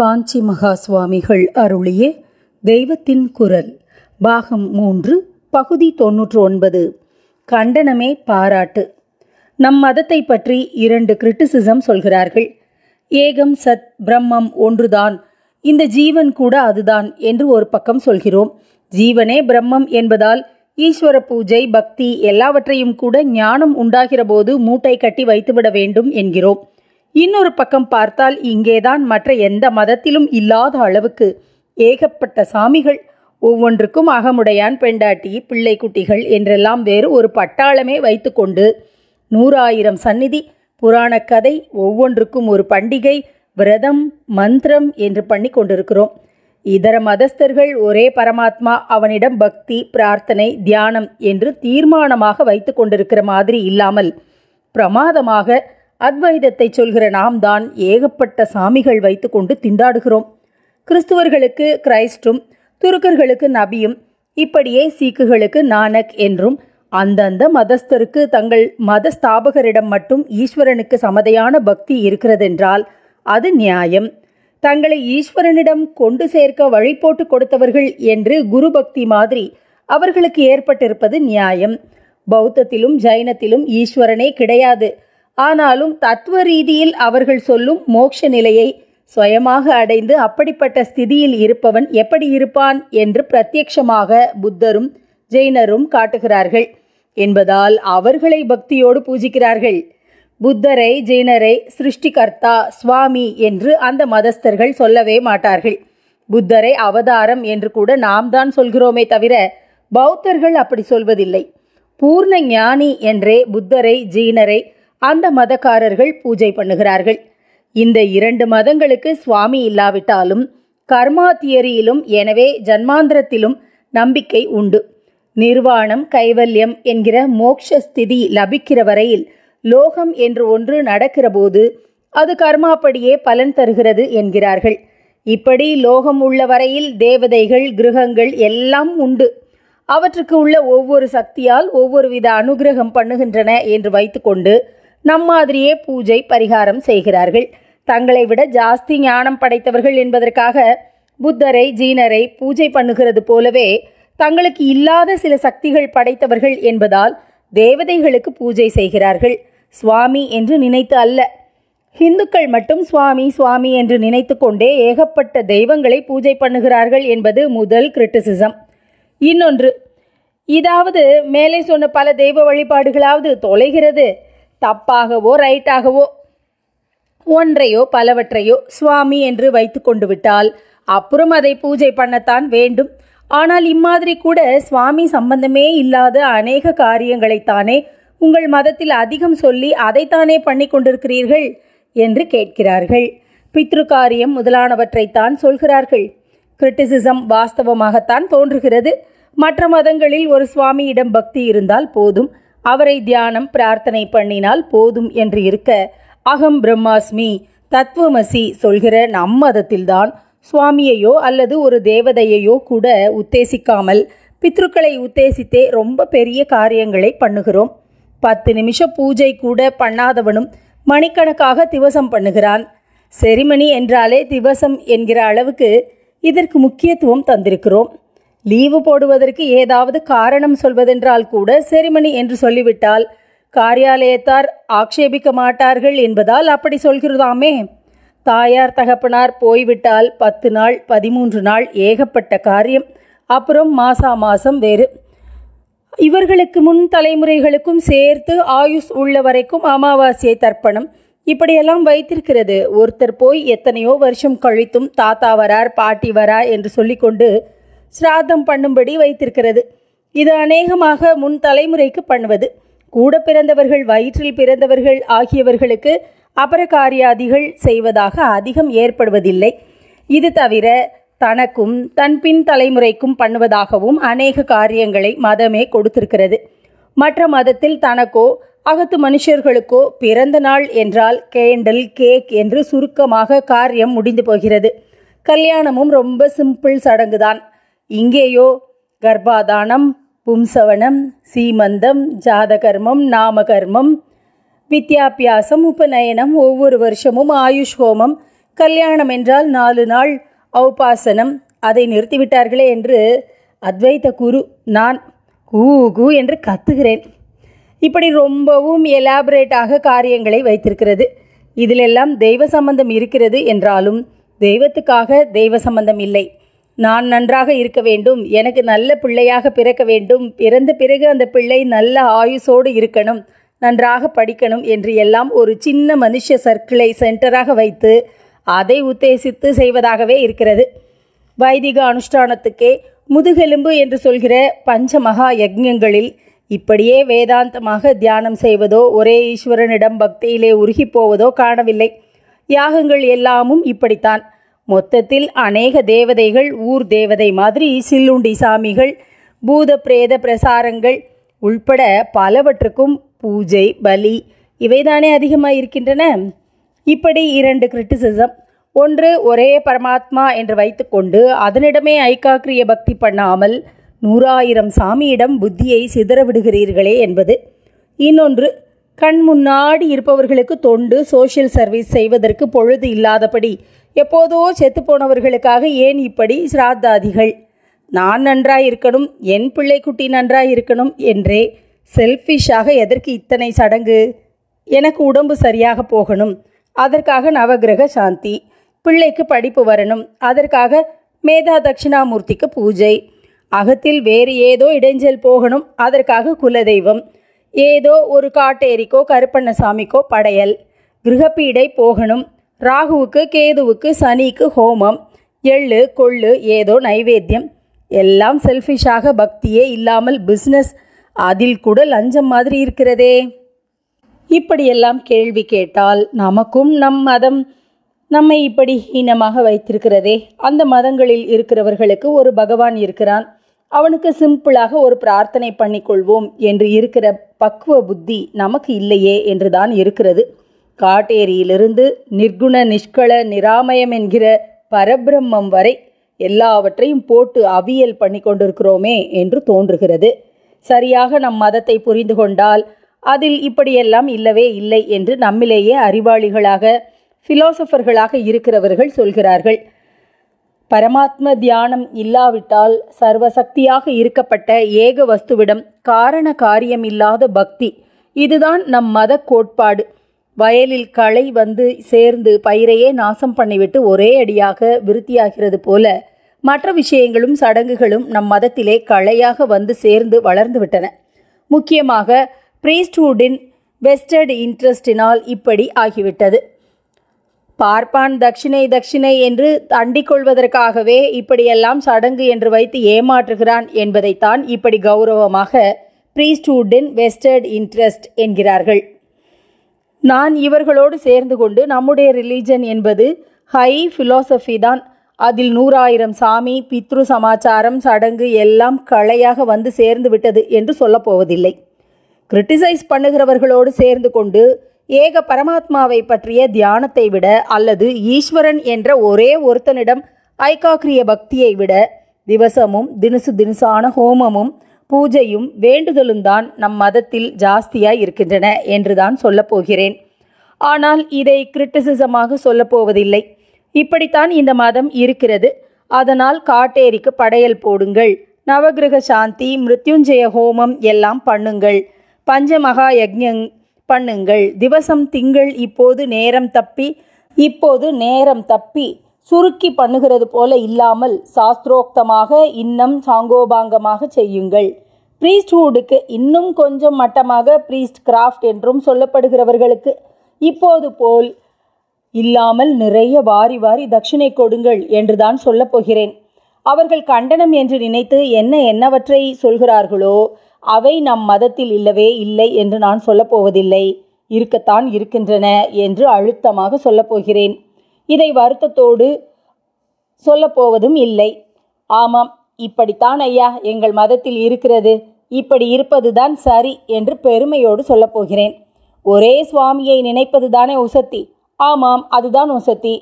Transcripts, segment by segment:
காஞ்சி மகா சுவாமிகள் அருளிய தெய்வத்தின் குரல் பாகம் மூன்று பகுதி தொன்னூற்று ஒன்பது கண்டனமே பாராட்டு நம் மதத்தை பற்றி இரண்டு கிரிட்டிசிசம் சொல்கிறார்கள் ஏகம் சத் பிரம்மம் ஒன்றுதான் இந்த ஜீவன் கூட அதுதான் என்று ஒரு பக்கம் சொல்கிறோம் ஜீவனே பிரம்மம் என்பதால் ஈஸ்வர பூஜை பக்தி எல்லாவற்றையும் கூட ஞானம் உண்டாகிற போது மூட்டை கட்டி வைத்துவிட வேண்டும் என்கிறோம் இன்னொரு பக்கம் பார்த்தால் இங்கேதான் மற்ற எந்த மதத்திலும் இல்லாத அளவுக்கு ஏகப்பட்ட சாமிகள் ஒவ்வொன்றுக்கும் அகமுடையான் பெண்டாட்டி பிள்ளை குட்டிகள் என்றெல்லாம் வேறு ஒரு பட்டாளமே வைத்துக்கொண்டு நூறாயிரம் சந்நிதி புராண கதை ஒவ்வொன்றுக்கும் ஒரு பண்டிகை விரதம் மந்திரம் என்று பண்ணி கொண்டிருக்கிறோம் இதர மதஸ்தர்கள் ஒரே பரமாத்மா அவனிடம் பக்தி பிரார்த்தனை தியானம் என்று தீர்மானமாக வைத்து கொண்டிருக்கிற மாதிரி இல்லாமல் பிரமாதமாக அத்வைதத்தை சொல்கிற நாம் தான் ஏகப்பட்ட சாமிகள் வைத்துக்கொண்டு திண்டாடுகிறோம் கிறிஸ்துவர்களுக்கு கிரைஸ்டும் துருக்கர்களுக்கு நபியும் இப்படியே சீக்குகளுக்கு நானக் என்றும் அந்தந்த மதஸ்தருக்கு தங்கள் மத ஸ்தாபகரிடம் மட்டும் ஈஸ்வரனுக்கு சமதையான பக்தி இருக்கிறதென்றால் அது நியாயம் தங்களை ஈஸ்வரனிடம் கொண்டு சேர்க்க வழி போட்டு கொடுத்தவர்கள் என்று குரு பக்தி மாதிரி அவர்களுக்கு ஏற்பட்டிருப்பது நியாயம் பௌத்தத்திலும் ஜைனத்திலும் ஈஸ்வரனே கிடையாது ஆனாலும் தத்துவ ரீதியில் அவர்கள் சொல்லும் மோட்ச நிலையை சுயமாக அடைந்து அப்படிப்பட்ட ஸ்திதியில் இருப்பவன் எப்படி இருப்பான் என்று பிரத்யட்சமாக புத்தரும் ஜெயினரும் காட்டுகிறார்கள் என்பதால் அவர்களை பக்தியோடு பூஜிக்கிறார்கள் புத்தரை ஜெயினரை சிருஷ்டிகர்த்தா சுவாமி என்று அந்த மதஸ்தர்கள் சொல்லவே மாட்டார்கள் புத்தரை அவதாரம் என்று கூட நாம் தான் சொல்கிறோமே தவிர பௌத்தர்கள் அப்படி சொல்வதில்லை பூர்ண ஞானி என்றே புத்தரை ஜீனரை அந்த மதக்காரர்கள் பூஜை பண்ணுகிறார்கள் இந்த இரண்டு மதங்களுக்கு சுவாமி இல்லாவிட்டாலும் கர்மா தியரியிலும் எனவே ஜன்மாந்திரத்திலும் நம்பிக்கை உண்டு நிர்வாணம் கைவல்யம் என்கிற மோக்ஷஸ்திதி லபிக்கிற வரையில் லோகம் என்று ஒன்று நடக்கிறபோது அது கர்மாப்படியே பலன் தருகிறது என்கிறார்கள் இப்படி லோகம் உள்ள வரையில் தேவதைகள் கிரகங்கள் எல்லாம் உண்டு அவற்றுக்கு உள்ள ஒவ்வொரு சக்தியால் ஒவ்வொரு வித அனுகிரகம் பண்ணுகின்றன என்று வைத்துக்கொண்டு நம் மாதிரியே பூஜை பரிகாரம் செய்கிறார்கள் தங்களை விட ஜாஸ்தி ஞானம் படைத்தவர்கள் என்பதற்காக புத்தரை ஜீனரை பூஜை பண்ணுகிறது போலவே தங்களுக்கு இல்லாத சில சக்திகள் படைத்தவர்கள் என்பதால் தேவதைகளுக்கு பூஜை செய்கிறார்கள் சுவாமி என்று நினைத்து அல்ல இந்துக்கள் மட்டும் சுவாமி சுவாமி என்று நினைத்து கொண்டே ஏகப்பட்ட தெய்வங்களை பூஜை பண்ணுகிறார்கள் என்பது முதல் கிரிட்டிசிசம் இன்னொன்று இதாவது மேலே சொன்ன பல தெய்வ வழிபாடுகளாவது தொலைகிறது தப்பாகவோ ரைட்டாகவோ ஒன்றையோ பலவற்றையோ சுவாமி என்று வைத்து கொண்டு விட்டால் அப்புறம் அதை பூஜை பண்ணத்தான் வேண்டும் ஆனால் இம்மாதிரி கூட சுவாமி சம்பந்தமே இல்லாத அநேக காரியங்களைத்தானே உங்கள் மதத்தில் அதிகம் சொல்லி அதைத்தானே பண்ணி கொண்டிருக்கிறீர்கள் என்று கேட்கிறார்கள் பித்ரு காரியம் முதலானவற்றைத்தான் சொல்கிறார்கள் கிரிட்டிசிசம் வாஸ்தவமாகத்தான் தோன்றுகிறது மற்ற மதங்களில் ஒரு சுவாமியிடம் பக்தி இருந்தால் போதும் அவரை தியானம் பிரார்த்தனை பண்ணினால் போதும் என்று இருக்க அகம் பிரம்மாஸ்மி தத்துவமசி சொல்கிற நம் மதத்தில்தான் சுவாமியையோ அல்லது ஒரு தேவதையையோ கூட உத்தேசிக்காமல் பித்ருக்களை உத்தேசித்தே ரொம்ப பெரிய காரியங்களை பண்ணுகிறோம் பத்து நிமிஷம் பூஜை கூட பண்ணாதவனும் மணிக்கணக்காக திவசம் பண்ணுகிறான் செரிமணி என்றாலே திவசம் என்கிற அளவுக்கு இதற்கு முக்கியத்துவம் தந்திருக்கிறோம் லீவு போடுவதற்கு ஏதாவது காரணம் சொல்வதென்றால் கூட செரிமணி என்று சொல்லிவிட்டால் காரியாலயத்தார் ஆக்ஷேபிக்க மாட்டார்கள் என்பதால் அப்படி சொல்கிறதாமே தாயார் தகப்பனார் போய்விட்டால் பத்து நாள் பதிமூன்று நாள் ஏகப்பட்ட காரியம் அப்புறம் மாசா மாசம் வேறு இவர்களுக்கு முன் தலைமுறைகளுக்கும் சேர்த்து ஆயுஷ் உள்ள வரைக்கும் அமாவாசையை தர்ப்பணம் இப்படியெல்லாம் வைத்திருக்கிறது ஒருத்தர் போய் எத்தனையோ வருஷம் கழித்தும் தாத்தா வரார் பாட்டி வரா என்று சொல்லிக்கொண்டு சிராதம் பண்ணும்படி வைத்திருக்கிறது இது அநேகமாக முன் தலைமுறைக்கு பண்ணுவது கூட பிறந்தவர்கள் வயிற்றில் பிறந்தவர்கள் ஆகியவர்களுக்கு அபரகாரியாதிகள் செய்வதாக அதிகம் ஏற்படுவதில்லை இது தவிர தனக்கும் தன் பின் தலைமுறைக்கும் பண்ணுவதாகவும் அநேக காரியங்களை மதமே கொடுத்திருக்கிறது மற்ற மதத்தில் தனக்கோ அகத்து மனுஷர்களுக்கோ பிறந்த நாள் என்றால் கேண்டல் கேக் என்று சுருக்கமாக காரியம் முடிந்து போகிறது கல்யாணமும் ரொம்ப சிம்பிள் சடங்கு தான் இங்கேயோ கர்ப்பாதானம் பும்சவனம் சீமந்தம் ஜாதகர்மம் நாமகர்மம் வித்யாபியாசம் உபநயனம் ஒவ்வொரு வருஷமும் ஆயுஷ் ஹோமம் கல்யாணம் என்றால் நாலு நாள் அவுபாசனம் அதை நிறுத்திவிட்டார்களே என்று அத்வைத குரு நான் ஊ கூ என்று கத்துகிறேன் இப்படி ரொம்பவும் எலாபரேட்டாக காரியங்களை வைத்திருக்கிறது இதிலெல்லாம் தெய்வ சம்பந்தம் இருக்கிறது என்றாலும் தெய்வத்துக்காக தெய்வ சம்பந்தம் இல்லை நான் நன்றாக இருக்க வேண்டும் எனக்கு நல்ல பிள்ளையாக பிறக்க வேண்டும் பிறந்த பிறகு அந்த பிள்ளை நல்ல ஆயுசோடு இருக்கணும் நன்றாக படிக்கணும் என்று எல்லாம் ஒரு சின்ன மனுஷ சர்க்கிளை சென்டராக வைத்து அதை உத்தேசித்து செய்வதாகவே இருக்கிறது வைதிக அனுஷ்டானத்துக்கே முதுகெலும்பு என்று சொல்கிற பஞ்சமகா யஜ்யங்களில் இப்படியே வேதாந்தமாக தியானம் செய்வதோ ஒரே ஈஸ்வரனிடம் பக்தியிலே உருகி போவதோ காணவில்லை யாகங்கள் எல்லாமும் இப்படித்தான் மொத்தத்தில் அநேக தேவதைகள் ஊர் தேவதை மாதிரி சில்லுண்டி சாமிகள் பூத பிரேத பிரசாரங்கள் உள்பட பலவற்றுக்கும் பூஜை பலி இவைதானே அதிகமாக இருக்கின்றன இப்படி இரண்டு கிரிட்டிசிசம் ஒன்று ஒரே பரமாத்மா என்று வைத்துக்கொண்டு அதனிடமே ஐக்காக்கிரிய பக்தி பண்ணாமல் நூறாயிரம் சாமியிடம் புத்தியை சிதற விடுகிறீர்களே என்பது இன்னொன்று கண் முன்னாடி இருப்பவர்களுக்கு தொண்டு சோஷியல் சர்வீஸ் செய்வதற்கு பொழுது இல்லாதபடி எப்போதோ செத்துப்போனவர்களுக்காக ஏன் இப்படி சிராத்தாதிகள் நான் நன்றாய் இருக்கணும் என் பிள்ளைக்குட்டி நன்றாய் இருக்கணும் என்றே செல்ஃபிஷாக எதற்கு இத்தனை சடங்கு எனக்கு உடம்பு சரியாக போகணும் அதற்காக நவகிரக சாந்தி பிள்ளைக்கு படிப்பு வரணும் அதற்காக மேதா தட்சிணாமூர்த்திக்கு பூஜை அகத்தில் வேறு ஏதோ இடைஞ்சல் போகணும் அதற்காக குலதெய்வம் ஏதோ ஒரு காட்டேரிக்கோ கருப்பண்ணசாமிக்கோ படையல் கிரகப்பீடை போகணும் ராகுவுக்கு கேதுவுக்கு சனிக்கு ஹோமம் எள்ளு கொள்ளு ஏதோ நைவேத்தியம் எல்லாம் செல்ஃபிஷாக பக்தியே இல்லாமல் பிஸ்னஸ் அதில் கூட லஞ்சம் மாதிரி இருக்கிறதே இப்படியெல்லாம் கேள்வி கேட்டால் நமக்கும் நம் மதம் நம்மை இப்படி ஹீனமாக வைத்திருக்கிறதே அந்த மதங்களில் இருக்கிறவர்களுக்கு ஒரு பகவான் இருக்கிறான் அவனுக்கு சிம்பிளாக ஒரு பிரார்த்தனை பண்ணிக்கொள்வோம் என்று இருக்கிற பக்குவ புத்தி நமக்கு இல்லையே என்றுதான் இருக்கிறது காட்டேரியிலிருந்து நிர்குண நிஷ்கள நிராமயம் என்கிற பரபிரம்மம் வரை எல்லாவற்றையும் போட்டு அவியல் பண்ணி கொண்டிருக்கிறோமே என்று தோன்றுகிறது சரியாக நம் மதத்தை புரிந்து கொண்டால் அதில் இப்படியெல்லாம் இல்லவே இல்லை என்று நம்மிலேயே அறிவாளிகளாக ஃபிலோசஃபர்களாக இருக்கிறவர்கள் சொல்கிறார்கள் பரமாத்ம தியானம் இல்லாவிட்டால் சர்வசக்தியாக இருக்கப்பட்ட ஏக வஸ்துவிடம் காரண காரியமில்லாத பக்தி இதுதான் நம் மத கோட்பாடு வயலில் களை வந்து சேர்ந்து பயிரையே நாசம் பண்ணிவிட்டு ஒரே அடியாக விருத்தியாகிறது போல மற்ற விஷயங்களும் சடங்குகளும் நம் மதத்திலே களையாக வந்து சேர்ந்து வளர்ந்துவிட்டன முக்கியமாக பிரீஸ்ட்ஹுடின் வெஸ்டர்டு இன்ட்ரெஸ்டினால் இப்படி ஆகிவிட்டது பார்ப்பான் தட்சிணை தட்சிணை என்று தண்டிக் கொள்வதற்காகவே இப்படியெல்லாம் சடங்கு என்று வைத்து ஏமாற்றுகிறான் என்பதைத்தான் இப்படி கௌரவமாக ப்ரீஸ்ட்வுட்டின் வெஸ்டர்ட் இன்ட்ரெஸ்ட் என்கிறார்கள் நான் இவர்களோடு சேர்ந்து கொண்டு நம்முடைய ரிலீஜன் என்பது ஹை ஃபிலோசஃபி தான் அதில் நூறாயிரம் சாமி பித்ரு சமாச்சாரம் சடங்கு எல்லாம் களையாக வந்து சேர்ந்து விட்டது என்று சொல்லப்போவதில்லை கிரிட்டிசைஸ் பண்ணுகிறவர்களோடு சேர்ந்து கொண்டு ஏக பரமாத்மாவை பற்றிய தியானத்தை விட அல்லது ஈஸ்வரன் என்ற ஒரே ஒருத்தனிடம் ஐக்காக்கிரிய பக்தியை விட திவசமும் தினுசு தினுசான ஹோமமும் பூஜையும் வேண்டுதலும் தான் நம் மதத்தில் ஜாஸ்தியாக இருக்கின்றன என்றுதான் சொல்லப்போகிறேன் ஆனால் இதை கிரிட்டிசிசமாக சொல்லப்போவதில்லை இப்படித்தான் இந்த மதம் இருக்கிறது அதனால் காட்டேரிக்கு படையல் போடுங்கள் நவகிரக சாந்தி மிருத்யுஞ்சய ஹோமம் எல்லாம் பண்ணுங்கள் பஞ்சமகா யஜ்யங் பண்ணுங்கள் திவசம் திங்கள் இப்போது நேரம் தப்பி இப்போது நேரம் தப்பி சுருக்கி பண்ணுகிறது போல இல்லாமல் சாஸ்திரோக்தமாக இன்னும் சாங்கோபாங்கமாக செய்யுங்கள் ப்ரீஸ்ட்ஹூடுக்கு இன்னும் கொஞ்சம் மட்டமாக ப்ரீஸ்ட் கிராஃப்ட் என்றும் சொல்லப்படுகிறவர்களுக்கு இப்போது போல் இல்லாமல் நிறைய வாரி வாரி தட்சிணை கொடுங்கள் என்றுதான் சொல்லப்போகிறேன் அவர்கள் கண்டனம் என்று நினைத்து என்ன என்னவற்றை சொல்கிறார்களோ அவை நம் மதத்தில் இல்லவே இல்லை என்று நான் சொல்லப்போவதில்லை இருக்கத்தான் இருக்கின்றன என்று அழுத்தமாக சொல்லப்போகிறேன் இதை வருத்தத்தோடு சொல்லப்போவதும் இல்லை ஆமாம் இப்படித்தான் ஐயா எங்கள் மதத்தில் இருக்கிறது இப்படி இருப்பதுதான் சரி என்று பெருமையோடு சொல்லப்போகிறேன் ஒரே சுவாமியை நினைப்பதுதானே உசத்தி ஆமாம் அதுதான் உசத்தி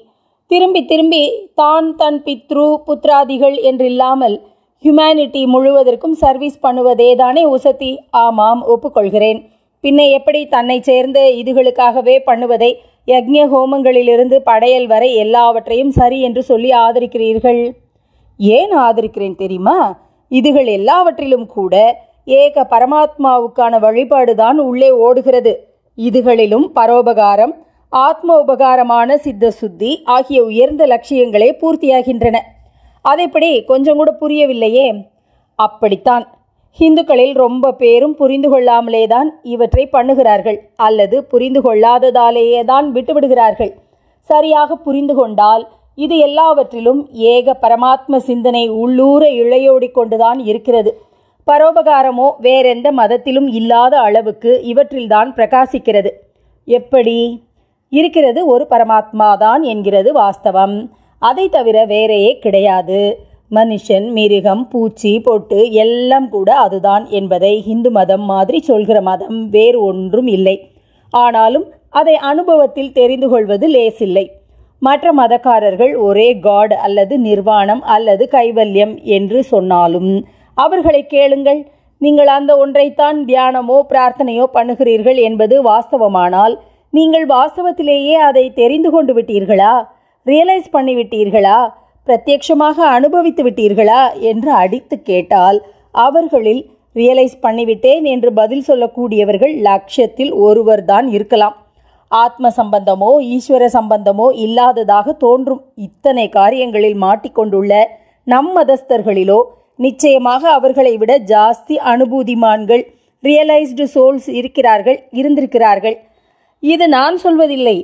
திரும்பி திரும்பி தான் தன் பித்ரு புத்ராதிகள் என்றில்லாமல் ஹியூமனிட்டி முழுவதற்கும் சர்வீஸ் பண்ணுவதே தானே உசத்தி ஆமாம் ஒப்புக்கொள்கிறேன் பின்ன எப்படி தன்னை சேர்ந்த இதுகளுக்காகவே பண்ணுவதை யக்ஞ ஹோமங்களிலிருந்து படையல் வரை எல்லாவற்றையும் சரி என்று சொல்லி ஆதரிக்கிறீர்கள் ஏன் ஆதரிக்கிறேன் தெரியுமா இதுகள் எல்லாவற்றிலும் கூட ஏக பரமாத்மாவுக்கான வழிபாடுதான் உள்ளே ஓடுகிறது இதுகளிலும் பரோபகாரம் ஆத்ம உபகாரமான சித்த சுத்தி ஆகிய உயர்ந்த லட்சியங்களே பூர்த்தியாகின்றன அதைப்படி கொஞ்சம் கூட புரியவில்லையே அப்படித்தான் இந்துக்களில் ரொம்ப பேரும் புரிந்து கொள்ளாமலே தான் இவற்றை பண்ணுகிறார்கள் அல்லது புரிந்து கொள்ளாததாலேயே தான் விட்டுவிடுகிறார்கள் சரியாக புரிந்து கொண்டால் இது எல்லாவற்றிலும் ஏக பரமாத்ம சிந்தனை உள்ளூர இழையோடி கொண்டுதான் இருக்கிறது பரோபகாரமோ வேறெந்த மதத்திலும் இல்லாத அளவுக்கு இவற்றில்தான் பிரகாசிக்கிறது எப்படி இருக்கிறது ஒரு பரமாத்மா தான் என்கிறது வாஸ்தவம் அதை தவிர வேறையே கிடையாது மனுஷன் மிருகம் பூச்சி பொட்டு எல்லாம் கூட அதுதான் என்பதை ஹிந்து மதம் மாதிரி சொல்கிற மதம் வேறு ஒன்றும் இல்லை ஆனாலும் அதை அனுபவத்தில் தெரிந்து கொள்வது லேசில்லை மற்ற மதக்காரர்கள் ஒரே காட் அல்லது நிர்வாணம் அல்லது கைவல்யம் என்று சொன்னாலும் அவர்களை கேளுங்கள் நீங்கள் அந்த ஒன்றைத்தான் தியானமோ பிரார்த்தனையோ பண்ணுகிறீர்கள் என்பது வாஸ்தவமானால் நீங்கள் வாஸ்தவத்திலேயே அதை தெரிந்து கொண்டு விட்டீர்களா ரியலைஸ் பண்ணிவிட்டீர்களா பிரத்யட்சமாக அனுபவித்து விட்டீர்களா என்று அடித்து கேட்டால் அவர்களில் ரியலைஸ் பண்ணிவிட்டேன் என்று பதில் சொல்லக்கூடியவர்கள் லட்சியத்தில் ஒருவர்தான் இருக்கலாம் ஆத்ம சம்பந்தமோ ஈஸ்வர சம்பந்தமோ இல்லாததாக தோன்றும் இத்தனை காரியங்களில் மாட்டிக்கொண்டுள்ள நம் மதஸ்தர்களிலோ நிச்சயமாக அவர்களை விட ஜாஸ்தி அனுபூதிமான்கள் ரியலைஸ்டு சோல்ஸ் இருக்கிறார்கள் இருந்திருக்கிறார்கள் இது நான் சொல்வதில்லை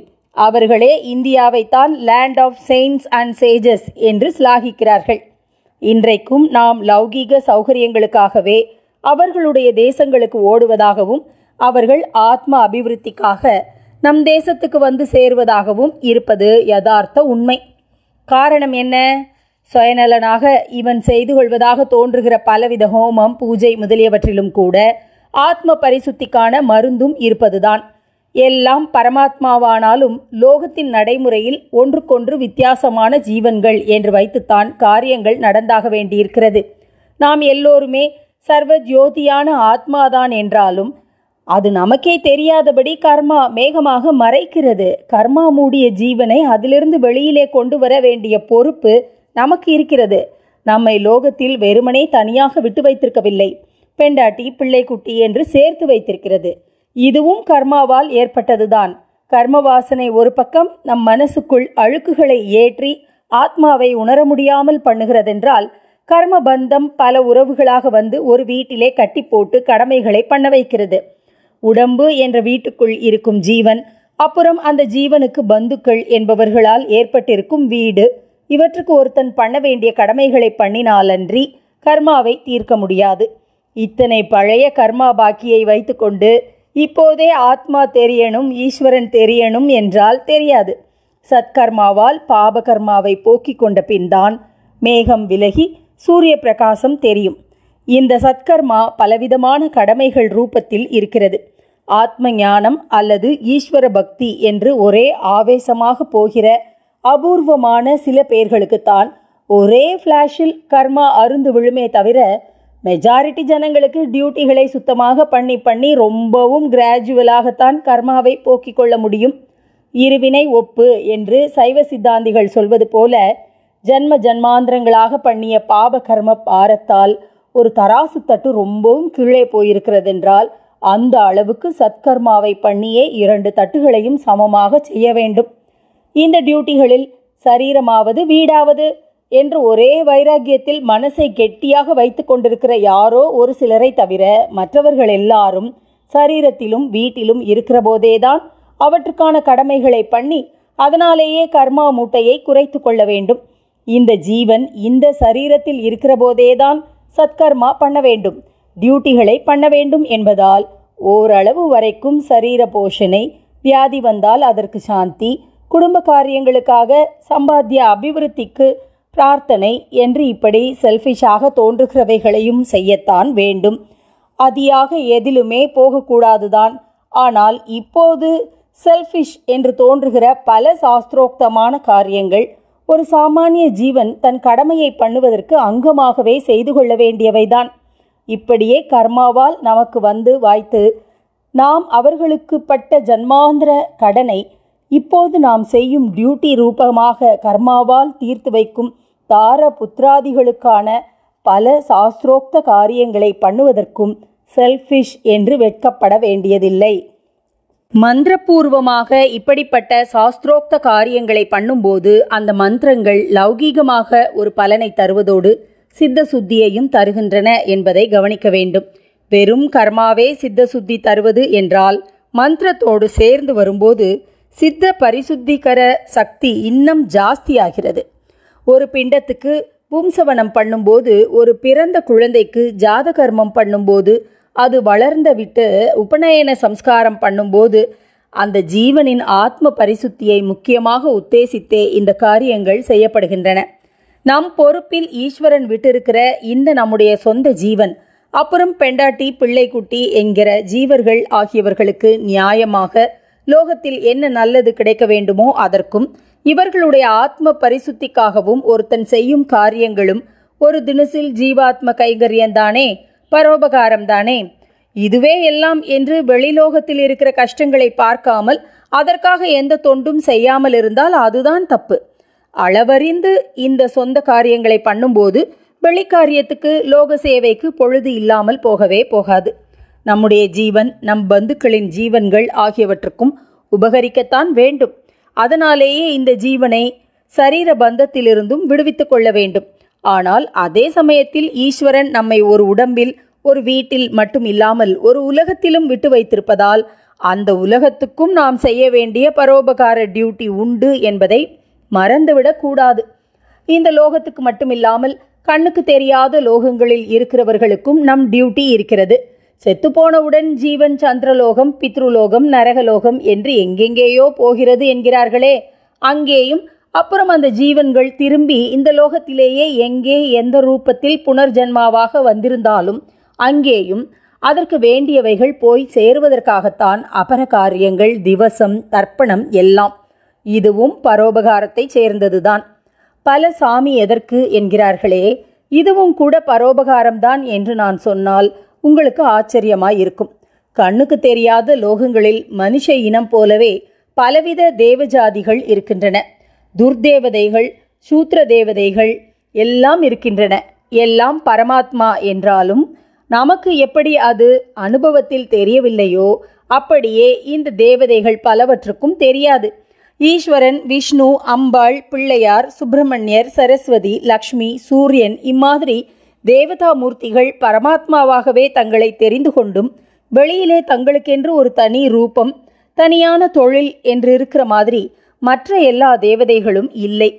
அவர்களே இந்தியாவைத்தான் land of saints and sages என்று சிலாகிக்கிறார்கள் இன்றைக்கும் நாம் லௌகீக சௌகரியங்களுக்காகவே அவர்களுடைய தேசங்களுக்கு ஓடுவதாகவும் அவர்கள் ஆத்ம அபிவிருத்திக்காக நம் தேசத்துக்கு வந்து சேருவதாகவும் இருப்பது யதார்த்த உண்மை காரணம் என்ன சுயநலனாக இவன் செய்து கொள்வதாக தோன்றுகிற பலவித ஹோமம் பூஜை முதலியவற்றிலும் கூட ஆத்ம பரிசுத்திக்கான மருந்தும் இருப்பதுதான் எல்லாம் பரமாத்மாவானாலும் லோகத்தின் நடைமுறையில் ஒன்றுக்கொன்று வித்தியாசமான ஜீவன்கள் என்று வைத்துத்தான் காரியங்கள் நடந்தாக வேண்டியிருக்கிறது நாம் எல்லோருமே சர்வ ஜோதியான ஆத்மாதான் என்றாலும் அது நமக்கே தெரியாதபடி கர்மா மேகமாக மறைக்கிறது கர்மா மூடிய ஜீவனை அதிலிருந்து வெளியிலே கொண்டு வர வேண்டிய பொறுப்பு நமக்கு இருக்கிறது நம்மை லோகத்தில் வெறுமனே தனியாக விட்டு வைத்திருக்கவில்லை பெண்டாட்டி பிள்ளைக்குட்டி என்று சேர்த்து வைத்திருக்கிறது இதுவும் கர்மாவால் ஏற்பட்டதுதான் கர்ம வாசனை ஒரு பக்கம் நம் மனசுக்குள் அழுக்குகளை ஏற்றி ஆத்மாவை உணர முடியாமல் பண்ணுகிறதென்றால் கர்ம பந்தம் பல உறவுகளாக வந்து ஒரு வீட்டிலே கட்டி போட்டு கடமைகளை பண்ண வைக்கிறது உடம்பு என்ற வீட்டுக்குள் இருக்கும் ஜீவன் அப்புறம் அந்த ஜீவனுக்கு பந்துக்கள் என்பவர்களால் ஏற்பட்டிருக்கும் வீடு இவற்றுக்கு ஒருத்தன் பண்ண வேண்டிய கடமைகளை பண்ணினாலன்றி கர்மாவை தீர்க்க முடியாது இத்தனை பழைய கர்மா பாக்கியை வைத்துக்கொண்டு இப்போதே ஆத்மா தெரியணும் ஈஸ்வரன் தெரியணும் என்றால் தெரியாது சத்கர்மாவால் பாபகர்மாவை போக்கிக் கொண்ட பின்தான் மேகம் விலகி சூரிய பிரகாசம் தெரியும் இந்த சத்கர்மா பலவிதமான கடமைகள் ரூபத்தில் இருக்கிறது ஆத்ம ஞானம் அல்லது ஈஸ்வர பக்தி என்று ஒரே ஆவேசமாக போகிற அபூர்வமான சில பெயர்களுக்குத்தான் ஒரே ஃப்ளாஷில் கர்மா அருந்து விழுமே தவிர மெஜாரிட்டி ஜனங்களுக்கு டியூட்டிகளை சுத்தமாக பண்ணி பண்ணி ரொம்பவும் கிராஜுவலாகத்தான் கர்மாவை போக்கிக் கொள்ள முடியும் இருவினை ஒப்பு என்று சைவ சித்தாந்திகள் சொல்வது போல ஜன்ம ஜன்மாந்திரங்களாக பண்ணிய பாப கர்ம பாரத்தால் ஒரு தராசு தட்டு ரொம்பவும் கீழே போயிருக்கிறதென்றால் அந்த அளவுக்கு சத்கர்மாவை பண்ணியே இரண்டு தட்டுகளையும் சமமாக செய்ய வேண்டும் இந்த டியூட்டிகளில் சரீரமாவது வீடாவது என்று ஒரே வைராகியத்தில் மனசை கெட்டியாக வைத்து கொண்டிருக்கிற யாரோ ஒரு சிலரை தவிர மற்றவர்கள் எல்லாரும் சரீரத்திலும் வீட்டிலும் இருக்கிற போதேதான் அவற்றுக்கான கடமைகளை பண்ணி அதனாலேயே கர்மா மூட்டையை குறைத்து கொள்ள வேண்டும் இந்த ஜீவன் இந்த சரீரத்தில் இருக்கிற போதேதான் சத்கர்மா பண்ண வேண்டும் டியூட்டிகளை பண்ண வேண்டும் என்பதால் ஓரளவு வரைக்கும் சரீர போஷனை வியாதி வந்தால் அதற்கு சாந்தி குடும்ப காரியங்களுக்காக சம்பாத்திய அபிவிருத்திக்கு பிரார்த்தனை என்று இப்படி செல்ஃபிஷாக தோன்றுகிறவைகளையும் செய்யத்தான் வேண்டும் அதியாக எதிலுமே போகக்கூடாதுதான் ஆனால் இப்போது செல்ஃபிஷ் என்று தோன்றுகிற பல சாஸ்திரோக்தமான காரியங்கள் ஒரு சாமானிய ஜீவன் தன் கடமையை பண்ணுவதற்கு அங்கமாகவே செய்து கொள்ள வேண்டியவைதான் இப்படியே கர்மாவால் நமக்கு வந்து வாய்த்து நாம் அவர்களுக்கு பட்ட ஜன்மாந்திர கடனை இப்போது நாம் செய்யும் டியூட்டி ரூபமாக கர்மாவால் தீர்த்து வைக்கும் தார புத்திராதிகளுக்கான பல சாஸ்திரோக்த காரியங்களை பண்ணுவதற்கும் செல்ஃபிஷ் என்று வெட்கப்பட வேண்டியதில்லை மந்திரபூர்வமாக இப்படிப்பட்ட சாஸ்திரோக்த காரியங்களை பண்ணும்போது அந்த மந்திரங்கள் லௌகீகமாக ஒரு பலனை தருவதோடு சித்த சுத்தியையும் தருகின்றன என்பதை கவனிக்க வேண்டும் வெறும் கர்மாவே சித்த சுத்தி தருவது என்றால் மந்திரத்தோடு சேர்ந்து வரும்போது சித்த பரிசுத்திகர சக்தி இன்னும் ஜாஸ்தியாகிறது ஒரு பிண்டத்துக்கு பும்சவனம் பண்ணும்போது ஒரு பிறந்த குழந்தைக்கு ஜாதகர்மம் பண்ணும்போது அது வளர்ந்த விட்டு உபநயன சம்ஸ்காரம் பண்ணும்போது அந்த ஜீவனின் ஆத்ம பரிசுத்தியை முக்கியமாக உத்தேசித்தே இந்த காரியங்கள் செய்யப்படுகின்றன நம் பொறுப்பில் ஈஸ்வரன் விட்டிருக்கிற இந்த நம்முடைய சொந்த ஜீவன் அப்புறம் பெண்டாட்டி பிள்ளைக்குட்டி என்கிற ஜீவர்கள் ஆகியவர்களுக்கு நியாயமாக லோகத்தில் என்ன நல்லது கிடைக்க வேண்டுமோ அதற்கும் இவர்களுடைய ஆத்ம பரிசுத்திக்காகவும் ஒருத்தன் செய்யும் காரியங்களும் ஒரு தினசில் ஜீவாத்ம கைகரியந்தானே பரோபகாரம்தானே இதுவே எல்லாம் என்று வெளிலோகத்தில் இருக்கிற கஷ்டங்களை பார்க்காமல் அதற்காக எந்த தொண்டும் செய்யாமல் இருந்தால் அதுதான் தப்பு அளவறிந்து இந்த சொந்த காரியங்களை பண்ணும்போது வெளிக்காரியத்துக்கு லோக சேவைக்கு பொழுது இல்லாமல் போகவே போகாது நம்முடைய ஜீவன் நம் பந்துக்களின் ஜீவன்கள் ஆகியவற்றுக்கும் உபகரிக்கத்தான் வேண்டும் அதனாலேயே இந்த ஜீவனை சரீர பந்தத்திலிருந்தும் விடுவித்து கொள்ள வேண்டும் ஆனால் அதே சமயத்தில் ஈஸ்வரன் நம்மை ஒரு உடம்பில் ஒரு வீட்டில் மட்டும் இல்லாமல் ஒரு உலகத்திலும் விட்டு வைத்திருப்பதால் அந்த உலகத்துக்கும் நாம் செய்ய வேண்டிய பரோபகார டியூட்டி உண்டு என்பதை மறந்துவிடக்கூடாது இந்த லோகத்துக்கு மட்டுமில்லாமல் கண்ணுக்கு தெரியாத லோகங்களில் இருக்கிறவர்களுக்கும் நம் டியூட்டி இருக்கிறது செத்துப்போனவுடன் ஜீவன் சந்திரலோகம் பித்ருலோகம் நரகலோகம் என்று எங்கெங்கேயோ போகிறது என்கிறார்களே அங்கேயும் அப்புறம் அந்த ஜீவன்கள் திரும்பி இந்த லோகத்திலேயே எங்கே எந்த ரூபத்தில் புனர்ஜென்மாவாக வந்திருந்தாலும் அங்கேயும் அதற்கு வேண்டியவைகள் போய் சேருவதற்காகத்தான் அபர காரியங்கள் திவசம் தர்ப்பணம் எல்லாம் இதுவும் பரோபகாரத்தை சேர்ந்ததுதான் பல சாமி எதற்கு என்கிறார்களே இதுவும் கூட பரோபகாரம்தான் என்று நான் சொன்னால் உங்களுக்கு ஆச்சரியமாயிருக்கும் இருக்கும் கண்ணுக்கு தெரியாத லோகங்களில் மனுஷ இனம் போலவே பலவித தேவஜாதிகள் இருக்கின்றன துர்தேவதைகள் சூத்திர தேவதைகள் எல்லாம் இருக்கின்றன எல்லாம் பரமாத்மா என்றாலும் நமக்கு எப்படி அது அனுபவத்தில் தெரியவில்லையோ அப்படியே இந்த தேவதைகள் பலவற்றுக்கும் தெரியாது ஈஸ்வரன் விஷ்ணு அம்பாள் பிள்ளையார் சுப்பிரமணியர் சரஸ்வதி லக்ஷ்மி சூரியன் இம்மாதிரி தேவதா மூர்த்திகள் பரமாத்மாவாகவே தங்களை தெரிந்து கொண்டும் வெளியிலே தங்களுக்கென்று ஒரு தனி ரூபம் தனியான தொழில் என்று இருக்கிற மாதிரி மற்ற எல்லா தேவதைகளும் இல்லை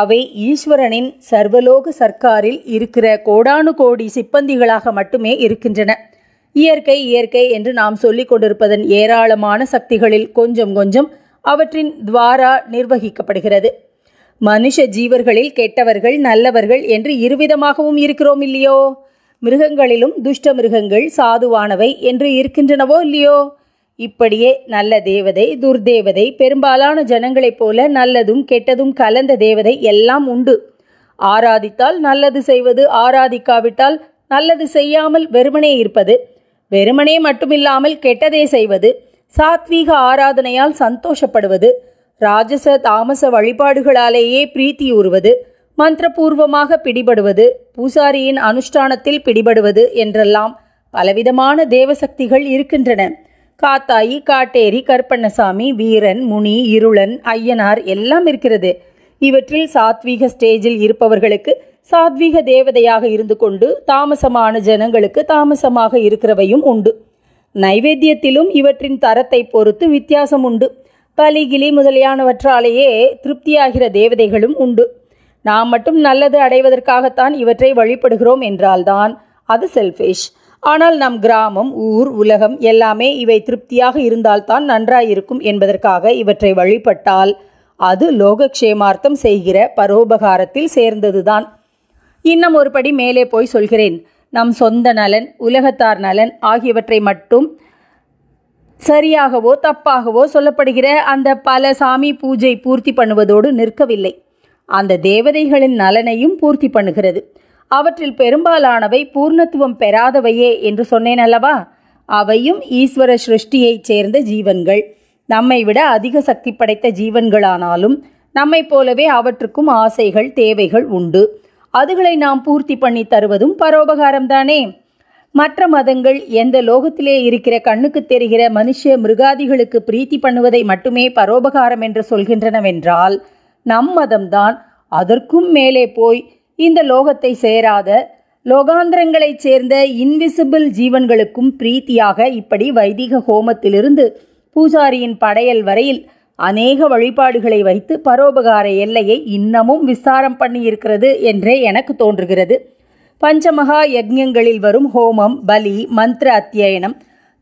அவை ஈஸ்வரனின் சர்வலோக சர்க்காரில் இருக்கிற கோடானு கோடி சிப்பந்திகளாக மட்டுமே இருக்கின்றன இயற்கை இயற்கை என்று நாம் சொல்லிக் கொண்டிருப்பதன் ஏராளமான சக்திகளில் கொஞ்சம் கொஞ்சம் அவற்றின் துவாரா நிர்வகிக்கப்படுகிறது மனுஷ ஜீவர்களில் கெட்டவர்கள் நல்லவர்கள் என்று இருவிதமாகவும் இருக்கிறோம் இல்லையோ மிருகங்களிலும் துஷ்ட மிருகங்கள் சாதுவானவை என்று இருக்கின்றனவோ இல்லையோ இப்படியே நல்ல தேவதை துர்தேவதை பெரும்பாலான ஜனங்களைப் போல நல்லதும் கெட்டதும் கலந்த தேவதை எல்லாம் உண்டு ஆராதித்தால் நல்லது செய்வது ஆராதிக்காவிட்டால் நல்லது செய்யாமல் வெறுமனே இருப்பது வெறுமனே மட்டுமில்லாமல் கெட்டதே செய்வது சாத்வீக ஆராதனையால் சந்தோஷப்படுவது ராஜச தாமச வழிபாடுகளாலேயே உறுவது மந்திரபூர்வமாக பிடிபடுவது பூசாரியின் அனுஷ்டானத்தில் பிடிபடுவது என்றெல்லாம் பலவிதமான தேவசக்திகள் இருக்கின்றன காத்தாயி காட்டேரி கற்பண்ணசாமி வீரன் முனி இருளன் ஐயனார் எல்லாம் இருக்கிறது இவற்றில் சாத்வீக ஸ்டேஜில் இருப்பவர்களுக்கு சாத்வீக தேவதையாக இருந்து கொண்டு தாமசமான ஜனங்களுக்கு தாமசமாக இருக்கிறவையும் உண்டு நைவேத்தியத்திலும் இவற்றின் தரத்தை பொறுத்து வித்தியாசம் உண்டு களி கிளி முதலியானவற்றாலேயே திருப்தியாகிற தேவதைகளும் உண்டு நாம் மட்டும் நல்லது அடைவதற்காகத்தான் இவற்றை வழிபடுகிறோம் என்றால்தான் அது செல்ஃபிஷ் ஆனால் நம் கிராமம் ஊர் உலகம் எல்லாமே இவை திருப்தியாக இருந்தால்தான் நன்றாயிருக்கும் என்பதற்காக இவற்றை வழிபட்டால் அது லோகக்ஷேமார்த்தம் செய்கிற பரோபகாரத்தில் சேர்ந்ததுதான் இன்னும் ஒருபடி மேலே போய் சொல்கிறேன் நம் சொந்த நலன் உலகத்தார் நலன் ஆகியவற்றை மட்டும் சரியாகவோ தப்பாகவோ சொல்லப்படுகிற அந்த பல சாமி பூஜை பூர்த்தி பண்ணுவதோடு நிற்கவில்லை அந்த தேவதைகளின் நலனையும் பூர்த்தி பண்ணுகிறது அவற்றில் பெரும்பாலானவை பூர்ணத்துவம் பெறாதவையே என்று சொன்னேன் அல்லவா அவையும் ஈஸ்வர சிருஷ்டியைச் சேர்ந்த ஜீவன்கள் நம்மை விட அதிக சக்தி படைத்த ஜீவன்களானாலும் நம்மை போலவே அவற்றுக்கும் ஆசைகள் தேவைகள் உண்டு அதுகளை நாம் பூர்த்தி பண்ணி தருவதும் பரோபகாரம்தானே மற்ற மதங்கள் எந்த லோகத்திலே இருக்கிற கண்ணுக்கு தெரிகிற மனுஷ மிருகாதிகளுக்கு பிரீத்தி பண்ணுவதை மட்டுமே பரோபகாரம் என்று சொல்கின்றனவென்றால் நம் மதம்தான் அதற்கும் மேலே போய் இந்த லோகத்தை சேராத லோகாந்திரங்களைச் சேர்ந்த இன்விசிபிள் ஜீவன்களுக்கும் பிரீத்தியாக இப்படி வைதிக ஹோமத்திலிருந்து பூஜாரியின் படையல் வரையில் அநேக வழிபாடுகளை வைத்து பரோபகார எல்லையை இன்னமும் விஸ்தாரம் பண்ணியிருக்கிறது என்றே எனக்கு தோன்றுகிறது பஞ்சமகா யஜ்யங்களில் வரும் ஹோமம் பலி மந்திர அத்தியனம்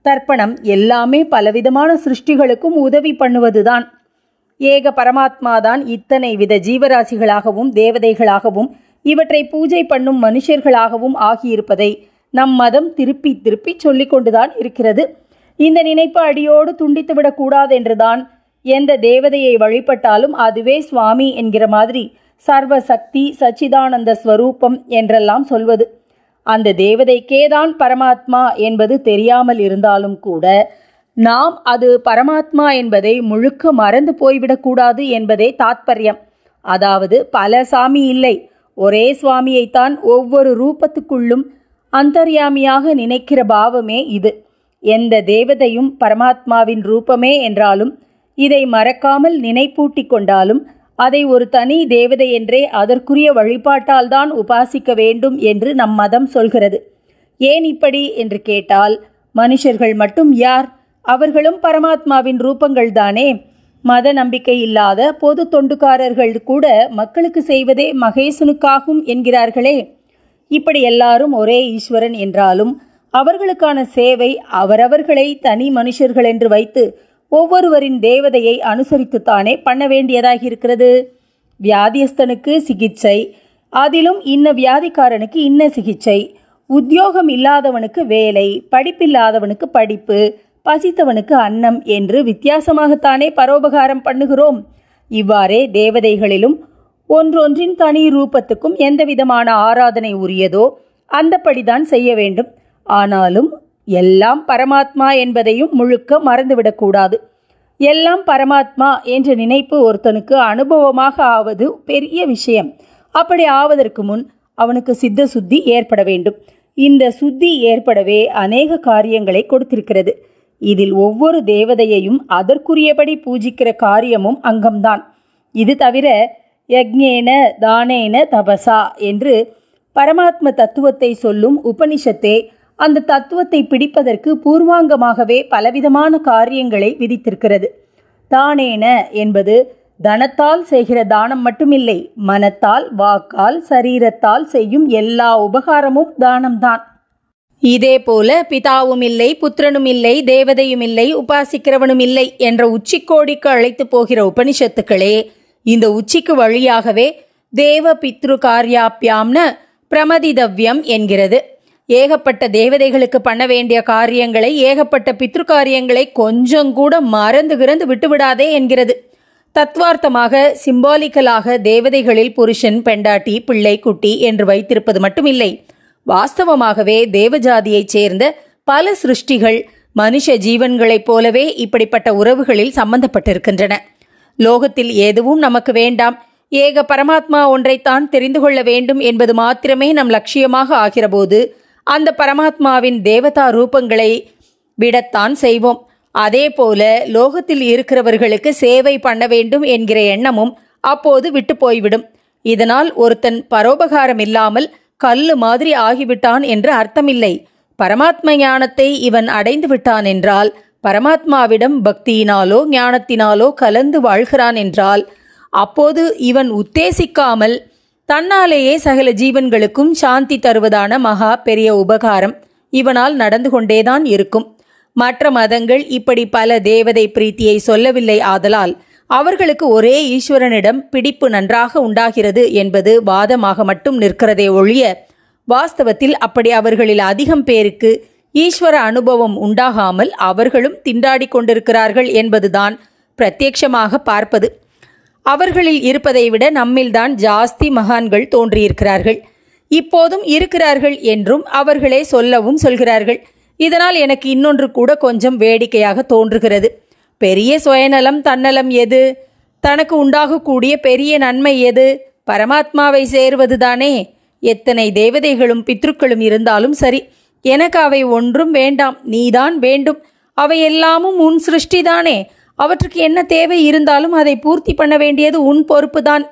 தர்ப்பணம் எல்லாமே பலவிதமான சிருஷ்டிகளுக்கும் உதவி பண்ணுவதுதான் ஏக பரமாத்மாதான் இத்தனை வித ஜீவராசிகளாகவும் தேவதைகளாகவும் இவற்றை பூஜை பண்ணும் மனுஷர்களாகவும் ஆகியிருப்பதை நம் மதம் திருப்பி திருப்பி சொல்லிக்கொண்டுதான் இருக்கிறது இந்த நினைப்பு அடியோடு துண்டித்துவிடக்கூடாது என்றுதான் எந்த தேவதையை வழிபட்டாலும் அதுவே சுவாமி என்கிற மாதிரி சர்வசக்தி சச்சிதானந்த ஸ்வரூபம் என்றெல்லாம் சொல்வது அந்த தேவதைக்கேதான் பரமாத்மா என்பது தெரியாமல் இருந்தாலும் கூட நாம் அது பரமாத்மா என்பதை முழுக்க மறந்து போய்விடக்கூடாது என்பதே தாத்பரியம் அதாவது பல சாமி இல்லை ஒரே சுவாமியைத்தான் ஒவ்வொரு ரூபத்துக்குள்ளும் அந்தர்யாமியாக நினைக்கிற பாவமே இது எந்த தேவதையும் பரமாத்மாவின் ரூபமே என்றாலும் இதை மறக்காமல் நினைப்பூட்டி கொண்டாலும் அதை ஒரு தனி தேவதை என்றே அதற்குரிய வழிபாட்டால் தான் உபாசிக்க வேண்டும் என்று நம் மதம் சொல்கிறது ஏன் இப்படி என்று கேட்டால் மனுஷர்கள் மட்டும் யார் அவர்களும் பரமாத்மாவின் ரூபங்கள்தானே மத நம்பிக்கை இல்லாத பொது தொண்டுக்காரர்கள் கூட மக்களுக்கு செய்வதே மகேசனுக்காகும் என்கிறார்களே இப்படி எல்லாரும் ஒரே ஈஸ்வரன் என்றாலும் அவர்களுக்கான சேவை அவரவர்களை தனி மனுஷர்கள் என்று வைத்து ஒவ்வொருவரின் தேவதையை அனுசரித்துத்தானே பண்ண வேண்டியதாக இருக்கிறது வியாதியஸ்தனுக்கு சிகிச்சை அதிலும் இன்ன வியாதிக்காரனுக்கு இன்ன சிகிச்சை உத்தியோகம் இல்லாதவனுக்கு வேலை படிப்பில்லாதவனுக்கு படிப்பு பசித்தவனுக்கு அன்னம் என்று வித்தியாசமாகத்தானே பரோபகாரம் பண்ணுகிறோம் இவ்வாறே தேவதைகளிலும் ஒன்றொன்றின் தனி ரூபத்துக்கும் எந்தவிதமான ஆராதனை உரியதோ அந்தப்படிதான் செய்ய வேண்டும் ஆனாலும் எல்லாம் பரமாத்மா என்பதையும் முழுக்க மறந்துவிடக்கூடாது எல்லாம் பரமாத்மா என்ற நினைப்பு ஒருத்தனுக்கு அனுபவமாக ஆவது பெரிய விஷயம் அப்படி ஆவதற்கு முன் அவனுக்கு சித்த சுத்தி ஏற்பட வேண்டும் இந்த சுத்தி ஏற்படவே அநேக காரியங்களை கொடுத்திருக்கிறது இதில் ஒவ்வொரு தேவதையையும் அதற்குரியபடி பூஜிக்கிற காரியமும் அங்கம்தான் இது தவிர யக்ஞேன தானேன தபசா என்று பரமாத்ம தத்துவத்தை சொல்லும் உபனிஷத்தே அந்த தத்துவத்தை பிடிப்பதற்கு பூர்வாங்கமாகவே பலவிதமான காரியங்களை விதித்திருக்கிறது தானேன என்பது தனத்தால் செய்கிற தானம் மட்டுமில்லை மனத்தால் வாக்கால் சரீரத்தால் செய்யும் எல்லா உபகாரமும் தானம்தான் இதே போல பிதாவும் இல்லை புத்திரனும் இல்லை தேவதையும் இல்லை உபாசிக்கிறவனும் இல்லை என்ற உச்சிக்கோடிக்கு அழைத்து போகிற உபனிஷத்துக்களே இந்த உச்சிக்கு வழியாகவே தேவ பித்ரு காரியாப்பியாம்னு பிரமதிதவ்யம் என்கிறது ஏகப்பட்ட தேவதைகளுக்கு பண்ண வேண்டிய காரியங்களை ஏகப்பட்ட பித்ரு காரியங்களை கொஞ்சம் கூட மறந்து கிறந்து விட்டுவிடாதே என்கிறது தத்வார்த்தமாக சிம்பாலிக்கலாக தேவதைகளில் புருஷன் பெண்டாட்டி பிள்ளை குட்டி என்று வைத்திருப்பது மட்டுமில்லை வாஸ்தவமாகவே தேவஜாதியைச் சேர்ந்த பல சிருஷ்டிகள் மனுஷ ஜீவன்களைப் போலவே இப்படிப்பட்ட உறவுகளில் சம்பந்தப்பட்டிருக்கின்றன லோகத்தில் எதுவும் நமக்கு வேண்டாம் ஏக பரமாத்மா ஒன்றைத்தான் தெரிந்து கொள்ள வேண்டும் என்பது மாத்திரமே நம் லட்சியமாக ஆகிறபோது அந்த பரமாத்மாவின் தேவதா ரூபங்களை விடத்தான் செய்வோம் அதே போல லோகத்தில் இருக்கிறவர்களுக்கு சேவை பண்ண வேண்டும் என்கிற எண்ணமும் அப்போது விட்டு போய்விடும் இதனால் ஒருத்தன் பரோபகாரம் இல்லாமல் கல்லு மாதிரி ஆகிவிட்டான் என்று அர்த்தமில்லை பரமாத்ம ஞானத்தை இவன் அடைந்து விட்டான் என்றால் பரமாத்மாவிடம் பக்தியினாலோ ஞானத்தினாலோ கலந்து வாழ்கிறான் என்றால் அப்போது இவன் உத்தேசிக்காமல் தன்னாலேயே சகல ஜீவன்களுக்கும் சாந்தி தருவதான மகா பெரிய உபகாரம் இவனால் நடந்து கொண்டேதான் இருக்கும் மற்ற மதங்கள் இப்படி பல தேவதை பிரீத்தியை சொல்லவில்லை ஆதலால் அவர்களுக்கு ஒரே ஈஸ்வரனிடம் பிடிப்பு நன்றாக உண்டாகிறது என்பது வாதமாக மட்டும் நிற்கிறதே ஒழிய வாஸ்தவத்தில் அப்படி அவர்களில் அதிகம் பேருக்கு ஈஸ்வர அனுபவம் உண்டாகாமல் அவர்களும் திண்டாடி கொண்டிருக்கிறார்கள் என்பதுதான் பிரத்யட்சமாக பார்ப்பது அவர்களில் இருப்பதை விட நம்மில்தான் ஜாஸ்தி மகான்கள் தோன்றியிருக்கிறார்கள் இப்போதும் இருக்கிறார்கள் என்றும் அவர்களே சொல்லவும் சொல்கிறார்கள் இதனால் எனக்கு இன்னொன்று கூட கொஞ்சம் வேடிக்கையாக தோன்றுகிறது பெரிய சுயநலம் தன்னலம் எது தனக்கு உண்டாகக்கூடிய பெரிய நன்மை எது பரமாத்மாவை தானே எத்தனை தேவதைகளும் பித்ருக்களும் இருந்தாலும் சரி எனக்கு அவை ஒன்றும் வேண்டாம் நீதான் வேண்டும் அவையெல்லாமும் உன் சிருஷ்டிதானே அவற்றுக்கு என்ன தேவை இருந்தாலும் அதை பூர்த்தி பண்ண வேண்டியது உன் பொறுப்பு தான்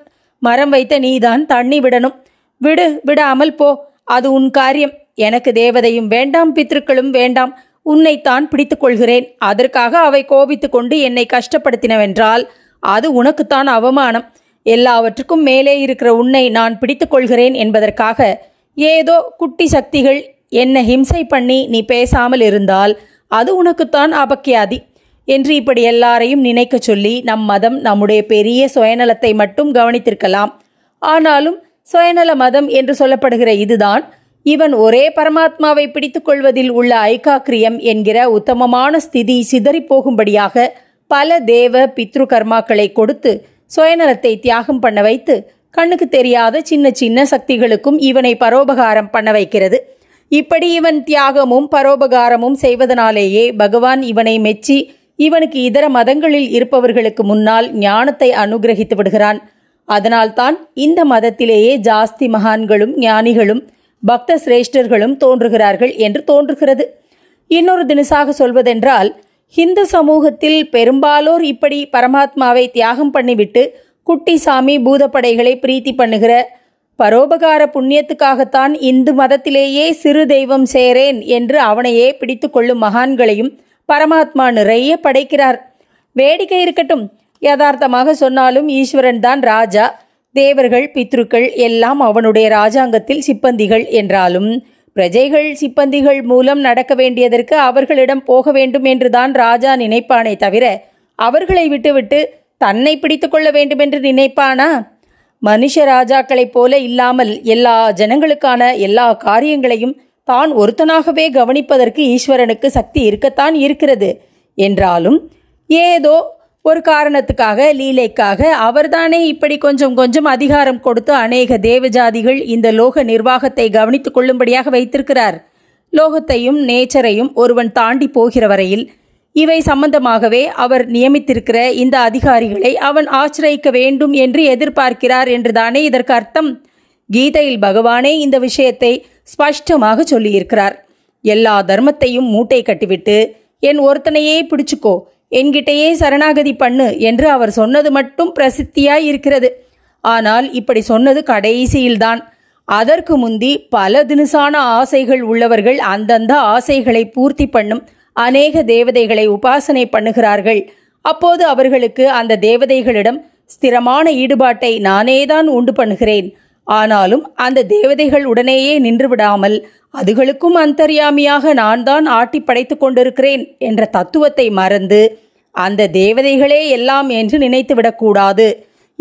மரம் வைத்த நீதான் தண்ணி விடணும் விடு விடாமல் போ அது உன் காரியம் எனக்கு தேவதையும் வேண்டாம் பித்ருக்களும் வேண்டாம் உன்னைத்தான் பிடித்துக் கொள்கிறேன் அதற்காக அவை கோபித்து கொண்டு என்னை கஷ்டப்படுத்தினவென்றால் அது உனக்குத்தான் அவமானம் எல்லாவற்றுக்கும் மேலே இருக்கிற உன்னை நான் பிடித்துக் கொள்கிறேன் என்பதற்காக ஏதோ குட்டி சக்திகள் என்னை ஹிம்சை பண்ணி நீ பேசாமல் இருந்தால் அது உனக்குத்தான் அபக்கியாதி என்று இப்படி எல்லாரையும் நினைக்க சொல்லி நம் மதம் நம்முடைய பெரிய சுயநலத்தை மட்டும் கவனித்திருக்கலாம் ஆனாலும் சுயநல மதம் என்று சொல்லப்படுகிற இதுதான் இவன் ஒரே பரமாத்மாவை பிடித்துக்கொள்வதில் உள்ள ஐகாக்கிரியம் என்கிற உத்தமமான ஸ்திதி சிதறிப்போகும்படியாக பல தேவ பித்ரு கர்மாக்களை கொடுத்து சுயநலத்தை தியாகம் பண்ண வைத்து கண்ணுக்கு தெரியாத சின்ன சின்ன சக்திகளுக்கும் இவனை பரோபகாரம் பண்ண வைக்கிறது இப்படி இவன் தியாகமும் பரோபகாரமும் செய்வதனாலேயே பகவான் இவனை மெச்சி இவனுக்கு இதர மதங்களில் இருப்பவர்களுக்கு முன்னால் ஞானத்தை அனுகிரகித்து விடுகிறான் அதனால்தான் இந்த மதத்திலேயே ஜாஸ்தி மகான்களும் ஞானிகளும் பக்த சிரேஷ்டர்களும் தோன்றுகிறார்கள் என்று தோன்றுகிறது இன்னொரு தினசாக சொல்வதென்றால் ஹிந்து சமூகத்தில் பெரும்பாலோர் இப்படி பரமாத்மாவை தியாகம் பண்ணிவிட்டு குட்டி சாமி பூதப்படைகளை பிரீத்தி பண்ணுகிற பரோபகார புண்ணியத்துக்காகத்தான் இந்து மதத்திலேயே சிறு தெய்வம் சேரேன் என்று அவனையே பிடித்து கொள்ளும் மகான்களையும் பரமாத்மா நிறைய படைக்கிறார் வேடிக்கை இருக்கட்டும் யதார்த்தமாக சொன்னாலும் ஈஸ்வரன் தான் ராஜா தேவர்கள் பித்ருக்கள் எல்லாம் அவனுடைய ராஜாங்கத்தில் சிப்பந்திகள் என்றாலும் பிரஜைகள் சிப்பந்திகள் மூலம் நடக்க வேண்டியதற்கு அவர்களிடம் போக வேண்டும் என்றுதான் ராஜா நினைப்பானே தவிர அவர்களை விட்டுவிட்டு தன்னை பிடித்து கொள்ள வேண்டும் என்று நினைப்பானா மனுஷ ராஜாக்களைப் போல இல்லாமல் எல்லா ஜனங்களுக்கான எல்லா காரியங்களையும் தான் ஒருத்தனாகவே கவனிப்பதற்கு ஈஸ்வரனுக்கு சக்தி இருக்கத்தான் இருக்கிறது என்றாலும் ஏதோ ஒரு காரணத்துக்காக லீலைக்காக அவர்தானே இப்படி கொஞ்சம் கொஞ்சம் அதிகாரம் கொடுத்து அநேக தேவஜாதிகள் இந்த லோக நிர்வாகத்தை கவனித்துக் கொள்ளும்படியாக வைத்திருக்கிறார் லோகத்தையும் நேச்சரையும் ஒருவன் தாண்டி போகிற வரையில் இவை சம்பந்தமாகவே அவர் நியமித்திருக்கிற இந்த அதிகாரிகளை அவன் ஆச்சிரியிக்க வேண்டும் என்று எதிர்பார்க்கிறார் என்றுதானே இதற்கு அர்த்தம் கீதையில் பகவானே இந்த விஷயத்தை ஸ்பஷ்டமாக சொல்லியிருக்கிறார் எல்லா தர்மத்தையும் மூட்டை கட்டிவிட்டு என் ஒருத்தனையே பிடிச்சுக்கோ என்கிட்டயே சரணாகதி பண்ணு என்று அவர் சொன்னது மட்டும் பிரசித்தியாய் இருக்கிறது ஆனால் இப்படி சொன்னது கடைசியில்தான் அதற்கு முந்தி பல தினுசான ஆசைகள் உள்ளவர்கள் அந்தந்த ஆசைகளை பூர்த்தி பண்ணும் அநேக தேவதைகளை உபாசனை பண்ணுகிறார்கள் அப்போது அவர்களுக்கு அந்த தேவதைகளிடம் ஸ்திரமான ஈடுபாட்டை நானேதான் உண்டு பண்ணுகிறேன் ஆனாலும் அந்த தேவதைகள் உடனேயே நின்றுவிடாமல் அதுகளுக்கும் அந்தர்யாமியாக நான் தான் ஆட்டி படைத்து கொண்டிருக்கிறேன் என்ற தத்துவத்தை மறந்து அந்த தேவதைகளே எல்லாம் என்று நினைத்துவிடக்கூடாது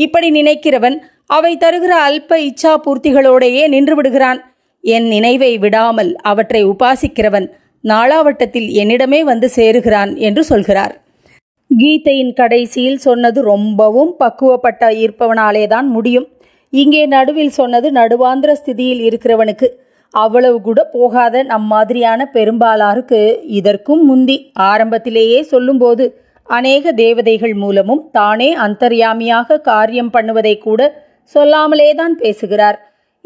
இப்படி நினைக்கிறவன் அவை தருகிற அல்ப இச்சா பூர்த்திகளோடையே நின்று விடுகிறான் என் நினைவை விடாமல் அவற்றை உபாசிக்கிறவன் நாளாவட்டத்தில் என்னிடமே வந்து சேருகிறான் என்று சொல்கிறார் கீதையின் கடைசியில் சொன்னது ரொம்பவும் பக்குவப்பட்ட இருப்பவனாலே தான் முடியும் இங்கே நடுவில் சொன்னது நடுவாந்திர ஸ்திதியில் இருக்கிறவனுக்கு அவ்வளவு கூட போகாத நம் மாதிரியான பெரும்பாலாருக்கு இதற்கும் முந்தி ஆரம்பத்திலேயே சொல்லும்போது அநேக தேவதைகள் மூலமும் தானே அந்தர்யாமியாக காரியம் பண்ணுவதை கூட சொல்லாமலே தான் பேசுகிறார்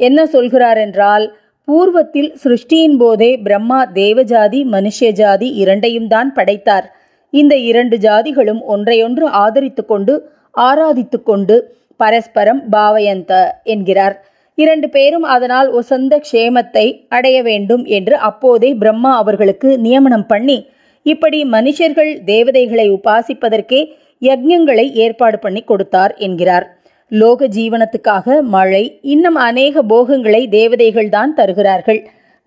என்ன சொல்கிறார் என்றால் பூர்வத்தில் சிருஷ்டியின் போதே பிரம்மா தேவஜாதி மனுஷ ஜாதி இரண்டையும் தான் படைத்தார் இந்த இரண்டு ஜாதிகளும் ஒன்றையொன்று ஆதரித்து கொண்டு ஆராதித்து கொண்டு பரஸ்பரம் பாவயந்த என்கிறார் இரண்டு பேரும் அதனால் உசந்த க்ஷேமத்தை அடைய வேண்டும் என்று அப்போதே பிரம்மா அவர்களுக்கு நியமனம் பண்ணி இப்படி மனுஷர்கள் தேவதைகளை உபாசிப்பதற்கே யஜ்யங்களை ஏற்பாடு பண்ணி கொடுத்தார் என்கிறார் லோக ஜீவனத்துக்காக மழை இன்னும் அநேக போகங்களை தேவதைகள் தான் தருகிறார்கள்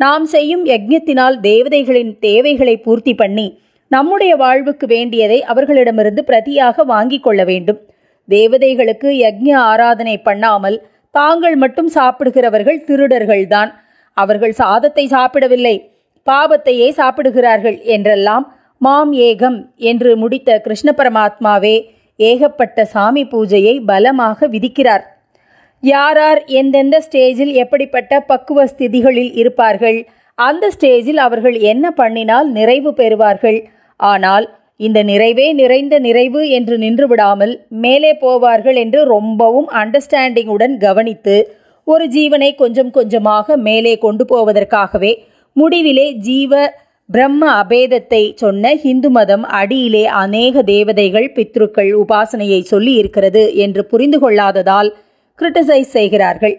நாம் செய்யும் யஜ்யத்தினால் தேவதைகளின் தேவைகளை பூர்த்தி பண்ணி நம்முடைய வாழ்வுக்கு வேண்டியதை அவர்களிடமிருந்து பிரதியாக வாங்கிக் கொள்ள வேண்டும் தேவதைகளுக்கு யக்ஞ ஆராதனை பண்ணாமல் தாங்கள் மட்டும் சாப்பிடுகிறவர்கள் திருடர்கள்தான் அவர்கள் சாதத்தை சாப்பிடவில்லை பாபத்தையே சாப்பிடுகிறார்கள் என்றெல்லாம் மாம் ஏகம் என்று முடித்த கிருஷ்ண பரமாத்மாவே ஏகப்பட்ட சாமி பூஜையை பலமாக விதிக்கிறார் யாரார் எந்தெந்த ஸ்டேஜில் எப்படிப்பட்ட பக்குவ ஸ்திதிகளில் இருப்பார்கள் அந்த ஸ்டேஜில் அவர்கள் என்ன பண்ணினால் நிறைவு பெறுவார்கள் ஆனால் இந்த நிறைவே நிறைந்த நிறைவு என்று நின்று விடாமல் மேலே போவார்கள் என்று ரொம்பவும் அண்டர்ஸ்டாண்டிங்குடன் கவனித்து ஒரு ஜீவனை கொஞ்சம் கொஞ்சமாக மேலே கொண்டு போவதற்காகவே முடிவிலே ஜீவ பிரம்ம அபேதத்தை சொன்ன ஹிந்து மதம் அடியிலே அநேக தேவதைகள் பித்ருக்கள் உபாசனையை சொல்லி இருக்கிறது என்று புரிந்து கொள்ளாததால் கிரிட்டிசைஸ் செய்கிறார்கள்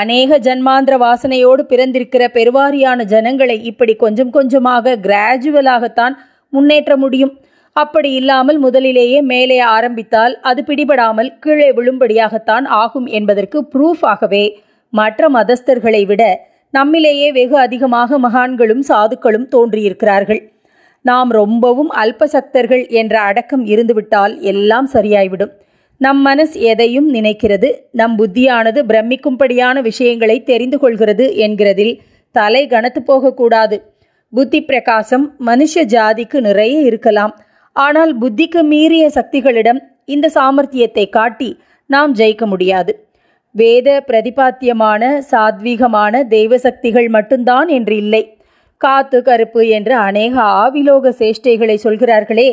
அநேக ஜன்மாந்திர வாசனையோடு பிறந்திருக்கிற பெருவாரியான ஜனங்களை இப்படி கொஞ்சம் கொஞ்சமாக கிராஜுவலாகத்தான் முன்னேற்ற முடியும் அப்படி இல்லாமல் முதலிலேயே மேலே ஆரம்பித்தால் அது பிடிபடாமல் கீழே விழும்படியாகத்தான் ஆகும் என்பதற்கு ப்ரூஃபாகவே மற்ற மதஸ்தர்களை விட நம்மிலேயே வெகு அதிகமாக மகான்களும் சாதுக்களும் தோன்றியிருக்கிறார்கள் நாம் ரொம்பவும் அல்பசக்தர்கள் என்ற அடக்கம் இருந்துவிட்டால் எல்லாம் சரியாய்விடும் நம் மனஸ் எதையும் நினைக்கிறது நம் புத்தியானது பிரமிக்கும்படியான விஷயங்களை தெரிந்து கொள்கிறது என்கிறதில் தலை கனத்து போகக்கூடாது புத்தி பிரகாசம் மனுஷ ஜாதிக்கு நிறைய இருக்கலாம் ஆனால் புத்திக்கு மீறிய சக்திகளிடம் இந்த சாமர்த்தியத்தை காட்டி நாம் ஜெயிக்க முடியாது வேத பிரதிபாத்தியமான சாத்வீகமான தெய்வ சக்திகள் மட்டும்தான் என்று இல்லை காத்து கருப்பு என்று அநேக ஆவிலோக சேஷ்டைகளை சொல்கிறார்களே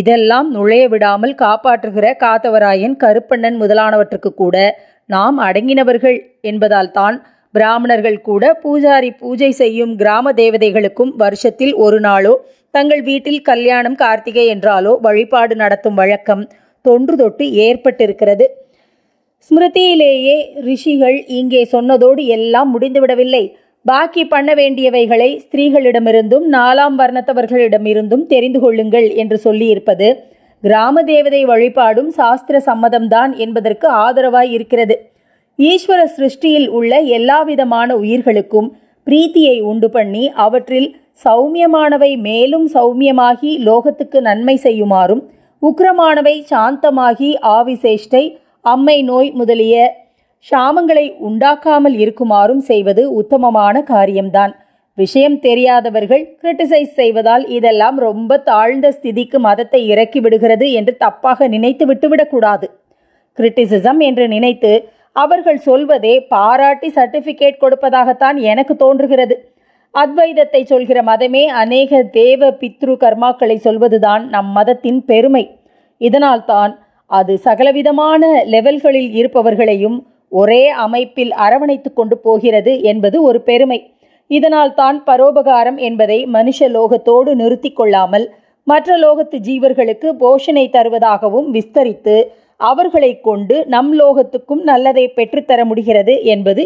இதெல்லாம் நுழைய விடாமல் காப்பாற்றுகிற காத்தவராயன் கருப்பண்ணன் முதலானவற்றுக்கு கூட நாம் அடங்கினவர்கள் என்பதால் தான் பிராமணர்கள் கூட பூஜாரி பூஜை செய்யும் கிராம தேவதைகளுக்கும் வருஷத்தில் ஒரு நாளோ தங்கள் வீட்டில் கல்யாணம் கார்த்திகை என்றாலோ வழிபாடு நடத்தும் வழக்கம் தொன்று தொட்டு ஏற்பட்டிருக்கிறது ஸ்மிருதியிலேயே ரிஷிகள் இங்கே சொன்னதோடு எல்லாம் முடிந்துவிடவில்லை பாக்கி பண்ண வேண்டியவைகளை ஸ்திரீகளிடமிருந்தும் நாலாம் வர்ணத்தவர்களிடமிருந்தும் தெரிந்து கொள்ளுங்கள் என்று சொல்லியிருப்பது கிராம தேவதை வழிபாடும் சாஸ்திர சம்மதம்தான் என்பதற்கு ஆதரவாய் இருக்கிறது ஈஸ்வர சிருஷ்டியில் உள்ள எல்லாவிதமான உயிர்களுக்கும் பிரீத்தியை உண்டு பண்ணி அவற்றில் சௌமியமானவை மேலும் சௌமியமாகி லோகத்துக்கு நன்மை செய்யுமாறும் உக்ரமானவை சாந்தமாகி ஆவிசேஷ்டை அம்மை நோய் முதலிய சாமங்களை உண்டாக்காமல் இருக்குமாறும் செய்வது உத்தமமான காரியம்தான் விஷயம் தெரியாதவர்கள் கிரிட்டிசைஸ் செய்வதால் இதெல்லாம் ரொம்ப தாழ்ந்த ஸ்திதிக்கு மதத்தை இறக்கி விடுகிறது என்று தப்பாக நினைத்து விட்டுவிடக்கூடாது கிரிட்டிசிசம் என்று நினைத்து அவர்கள் சொல்வதே பாராட்டி சர்டிஃபிகேட் கொடுப்பதாகத்தான் எனக்கு தோன்றுகிறது அத்வைதத்தை சொல்கிற மதமே அநேக தேவ பித்ரு கர்மாக்களை சொல்வதுதான் நம் மதத்தின் பெருமை இதனால்தான் அது சகலவிதமான லெவல்களில் இருப்பவர்களையும் ஒரே அமைப்பில் அரவணைத்து கொண்டு போகிறது என்பது ஒரு பெருமை இதனால் தான் பரோபகாரம் என்பதை மனுஷ லோகத்தோடு நிறுத்தி கொள்ளாமல் மற்ற லோகத்து ஜீவர்களுக்கு போஷனை தருவதாகவும் விஸ்தரித்து அவர்களை கொண்டு நம் லோகத்துக்கும் நல்லதை பெற்றுத்தர முடிகிறது என்பது